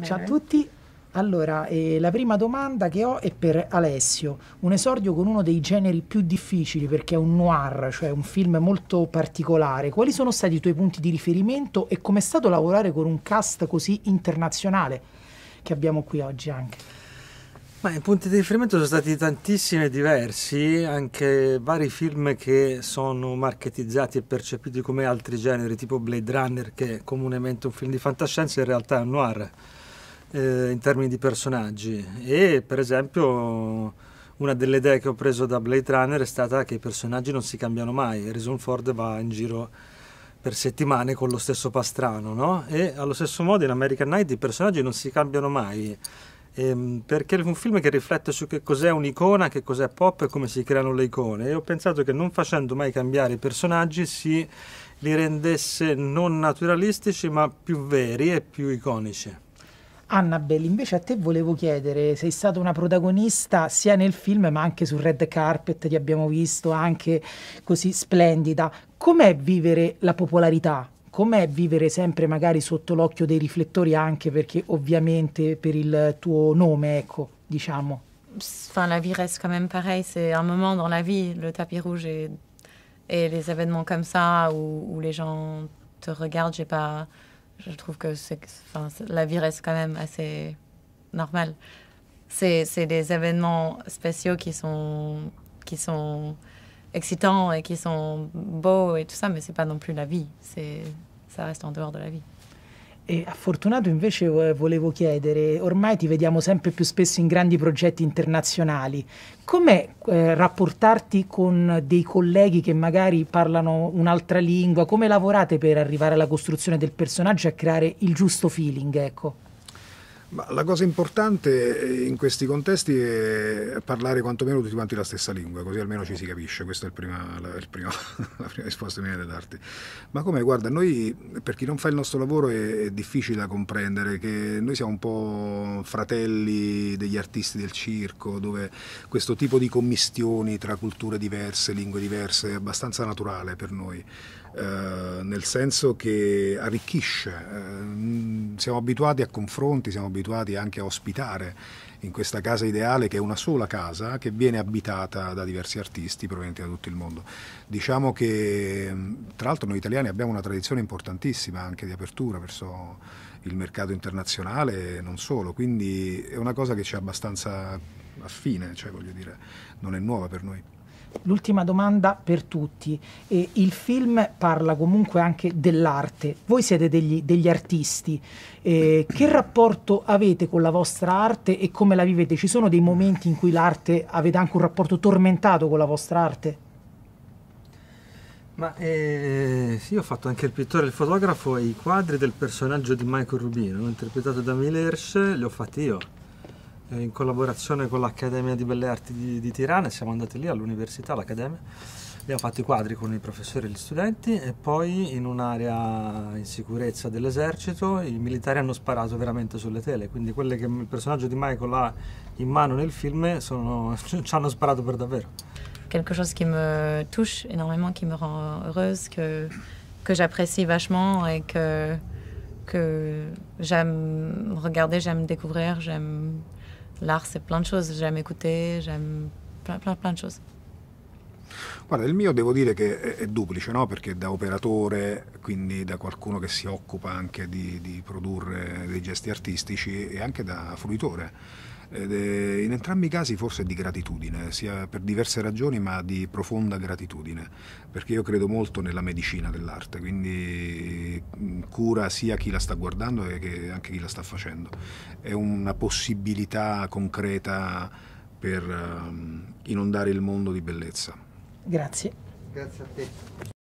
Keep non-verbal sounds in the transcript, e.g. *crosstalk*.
Bene. Ciao a tutti. Allora, eh, la prima domanda che ho è per Alessio, un esordio con uno dei generi più difficili perché è un noir, cioè un film molto particolare. Quali sono stati i tuoi punti di riferimento e com'è stato lavorare con un cast così internazionale che abbiamo qui oggi anche? Ma i punti di riferimento sono stati tantissimi e diversi, anche vari film che sono marketizzati e percepiti come altri generi, tipo Blade Runner, che è comunemente un film di fantascienza, in realtà è un noir eh, in termini di personaggi e per esempio una delle idee che ho preso da Blade Runner è stata che i personaggi non si cambiano mai, Harrison Ford va in giro per settimane con lo stesso pastrano no? e allo stesso modo in American Night i personaggi non si cambiano mai ehm, perché è un film che riflette su che cos'è un'icona, che cos'è pop e come si creano le icone e ho pensato che non facendo mai cambiare i personaggi si li rendesse non naturalistici ma più veri e più iconici. Annabelle, invece a te volevo chiedere, sei stata una protagonista sia nel film ma anche sul red carpet, che abbiamo visto anche così splendida. Com'è vivere la popolarità? Com'è vivere sempre magari sotto l'occhio dei riflettori anche perché ovviamente per il tuo nome, ecco, diciamo. Enfin, la vie reste quand même pareil, c'est un moment dans la vie, le tapis rouge et, et les événements comme ça où, où les gens te regardent, j'ai pas... je trouve que la vie reste quand même assez normale. C'est des événements spéciaux qui sont, qui sont excitants et qui sont beaux et tout ça, mais ce n'est pas non plus la vie. Ça reste en dehors de la vie. E a Fortunato invece volevo chiedere, ormai ti vediamo sempre più spesso in grandi progetti internazionali, com'è eh, rapportarti con dei colleghi che magari parlano un'altra lingua, come lavorate per arrivare alla costruzione del personaggio e a creare il giusto feeling? Ecco? Ma la cosa importante eh, in questi contesti è parlare quantomeno tutti quanti la stessa lingua, così almeno ci si capisce, questa è il prima, la, il prima, *laughs* la, prima risposta che mi viene da darti. Ma come, guarda, noi, per chi non fa il nostro lavoro è, è, difficile da comprendere che noi siamo un po' fratelli degli artisti del circo, dove questo tipo di commistioni tra culture diverse, lingue diverse, è abbastanza naturale per noi. Eh, nel senso che arricchisce, eh, siamo abituati a confronti, siamo abituati abituati anche a ospitare in questa casa ideale che è una sola casa che viene abitata da diversi artisti provenienti da tutto il mondo. Diciamo che mm, tra l'altro noi italiani abbiamo una tradizione importantissima anche di apertura verso il mercato internazionale e non solo, quindi è una cosa che c'è abbastanza affine, cioè voglio dire, non è nuova per noi. L'ultima domanda per tutti. Eh, il film parla comunque anche dell'arte. Voi siete degli, degli artisti. Eh, che rapporto avete con la vostra arte e come la vivete? Ci sono dei momenti in cui l'arte avete anche un rapporto tormentato con la vostra arte? Ma eh, sì, ho fatto anche il pittore e il fotografo i quadri del personaggio di Michael Rubino, interpretato da Mille li ho fatti io. Eh, in collaborazione con l'Accademia di Belle Arti di, di Tirana, siamo andati lì all'università, all'Accademia, lì fatto i quadri con i professori e gli studenti e poi in un'area in sicurezza dell'esercito i militari hanno sparato veramente sulle tele, quindi quelle che il personaggio di Michael ha in mano nel film sono, *laughs* ci hanno sparato per davvero. Quelque chose qui me touche énormément, qui me rend heureuse, que, que j'apprécie vachement et que, que j'aime regarder, j'aime découvrir, j'aime L'art, c'est plein de choses. J'aime écouter, j'aime plein, plein, plein de choses. Guarda, il mio devo dire che è, duplice, no? perché da operatore, quindi da qualcuno che si occupa anche di, di produrre dei gesti artistici e anche da fruitore. Ed è, in entrambi i casi forse di gratitudine, sia per diverse ragioni ma di profonda gratitudine, perché io credo molto nella medicina dell'arte, quindi mm, cura sia chi la sta guardando che anche chi la sta facendo. È una possibilità concreta per mm, inondare il mondo di bellezza. Grazie. Grazie a te.